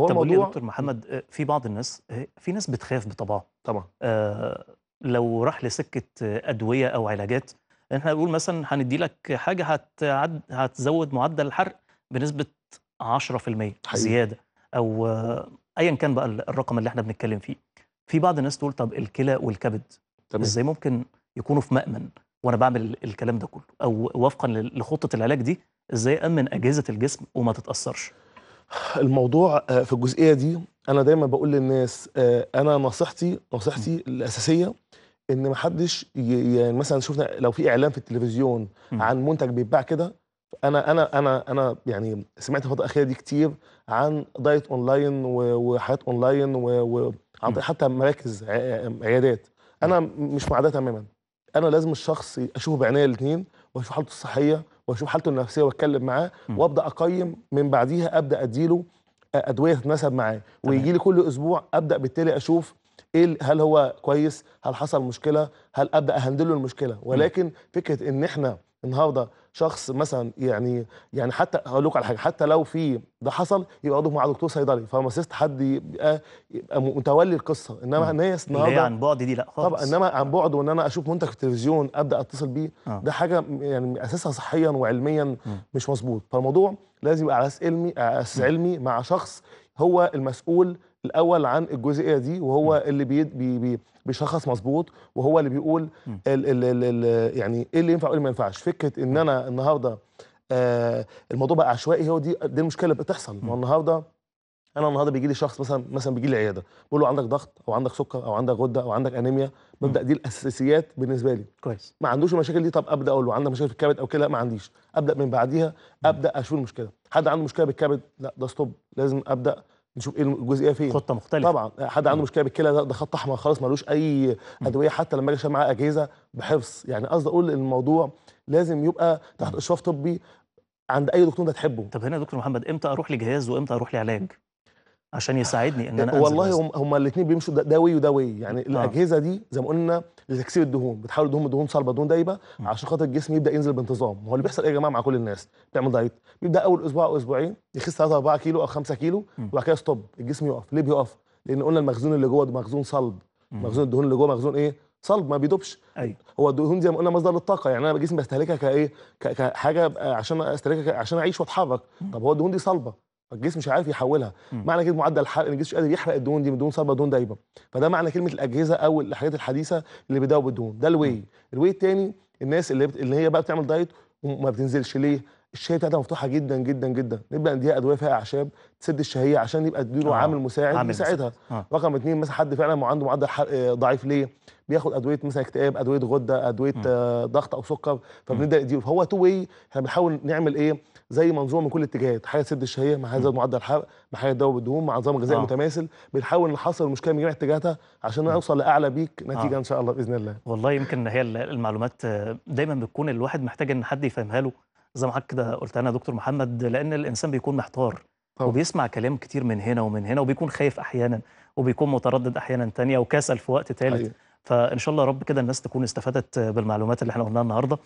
هو طب الموضوع دكتور محمد آه، في بعض الناس آه، في ناس بتخاف بطبعها طبعا آه لو راح لسكه آه، ادويه او علاجات احنا بنقول مثلا هندي لك حاجه هتعد هتزود معدل الحرق بنسبه 10% حقيقي. زياده او آه ايا كان بقى الرقم اللي احنا بنتكلم فيه في بعض الناس تقول طب الكلى والكبد تمام. ازاي ممكن يكونوا في مأمن وانا بعمل الكلام ده كله او وفقا لخطه العلاج دي ازاي امن اجهزه الجسم وما تتاثرش الموضوع آه، في الجزئيه دي انا دايما بقول للناس آه، انا نصيحتي نصيحتي الاساسيه ان ما حدش يعني مثلا شفنا لو في اعلان في التلفزيون عن منتج بيتباع كده انا انا انا انا يعني سمعت الفتره الاخيره دي كتير عن دايت اونلاين وحاجات اونلاين وعن حتى مراكز عيادات انا مش مع ده تماما انا لازم الشخص اشوفه بعينيا الاثنين واشوف حالته الصحيه واشوف حالته النفسيه واتكلم معاه وابدا اقيم من بعديها ابدا اديله آه، ادويه تتناسب معاه ويجي لي كل اسبوع ابدا بالتالي اشوف ايه هل هو كويس هل حصل مشكله هل ابدا اهندله المشكله ولكن فكره ان احنا النهارده شخص مثلا يعني يعني حتى هقول لكم على حاجه حتى لو في ده حصل يبقى قضوا مع دكتور صيدلي فارماسيست حد يبقى, يبقى متولي القصه انما الناس النهارده اللي هي عن بعد دي لا خالص طبعا انما عن بعد وان انا اشوف منتج في التلفزيون ابدا اتصل بيه آه. ده حاجه يعني اساسها صحيا وعلميا م. مش مظبوط فالموضوع لازم يبقى على اساس علمي على اساس علمي مع شخص هو المسؤول الاول عن الجزئيه دي وهو م. اللي بي بي بيشخص مظبوط وهو اللي بيقول ال ال ال ال يعني ايه اللي ينفع وايه اللي ما ينفعش فكره ان انا النهارده آه الموضوع بقى عشوائي هو دي دي المشكله اللي بتحصل ما النهارده انا النهارده بيجي لي شخص مثلا مثلا بيجي لي عياده بقول له عندك ضغط او عندك سكر او عندك غده او عندك انيميا ببدا دي الاساسيات بالنسبه لي كويس ما عندوش المشاكل دي طب ابدا اقول له عندك مشاكل في الكبد او كده ما عنديش ابدا من بعديها ابدا اشوف المشكله حد عنده مشكله بالكبد لا ده ستوب لازم ابدا نشوف ايه الجزئيه فين خطه مختلفه طبعا حد عنده مشكله بالكلى ده خط احمر خالص ملوش اي ادويه حتى لما اجي اشتغل معاه اجهزه بحفظ يعني قصدي اقول الموضوع لازم يبقى تحت اشراف طبي عند اي دكتور انت تحبه طب هنا يا دكتور محمد امتى اروح لجهاز وامتى اروح لعلاج عشان يساعدني ان انا والله هم هم الاثنين بيمشوا ده وي وده يعني آه. الاجهزه دي زي ما قلنا لتكسير الدهون بتحول الدهون دهون صلبه دهون دايبه م. عشان خاطر الجسم يبدا ينزل بانتظام هو اللي بيحصل ايه يا جماعه مع كل الناس بتعمل دايت بيبدا اول اسبوع او اسبوعين يخس 3 4 كيلو او 5 كيلو وبعد كده ستوب الجسم يقف ليه بيقف لان قلنا المخزون اللي جوه مخزون صلب م. مخزون الدهون اللي جوه مخزون ايه صلب ما بيدوبش ايوه هو الدهون زي ما قلنا مصدر للطاقه يعني انا جسمي بستهلكها كايه كحاجه عشان استهلكها عشان اعيش واتحرك طب هو الدهون دي صلبه فالجسم مش عارف يحولها م. معنى كده معدل الحرق ان الجسم مش قادر يحرق الدهون دي من دهون صلبه دهون دايبه فده معنى كلمه الاجهزه او الحاجات الحديثه اللي بيداوا بالدهون ده الواي الواي الثاني الناس اللي, بت... اللي هي بقى بتعمل دايت وما بتنزلش ليه الشهيه بتاعتها مفتوحه جدا جدا جدا نبدا نديها ادويه فيها اعشاب تسد الشهيه عشان يبقى تديله آه. عامل مساعد يساعدها آه. رقم اثنين مثلا حد فعلا عنده معدل حرق آه، ضعيف ليه بياخد ادويه مثلا اكتئاب ادويه غده ادويه آه، ضغط او سكر فبنبدا نديله فهو تو واي احنا بنحاول نعمل ايه زي منظومه من كل الاتجاهات حاجه سد الشهيه مع هذا معدل الحرق مع حاجه تدوب الدهون مع نظام غذائي آه. متماثل بنحاول نحصل المشكله من جميع اتجاهاتها عشان نوصل لاعلى بيك نتيجه آه. ان شاء الله باذن الله والله يمكن هي المعلومات آه، دايما بتكون الواحد محتاج ان حد يفهمها له زي ما حضرتك كده قلت انا دكتور محمد لان الانسان بيكون محتار طبعا. وبيسمع كلام كتير من هنا ومن هنا وبيكون خايف احيانا وبيكون متردد احيانا تانية وكسل في وقت ثالث فان شاء الله يا رب كده الناس تكون استفادت بالمعلومات اللي احنا قلناها النهارده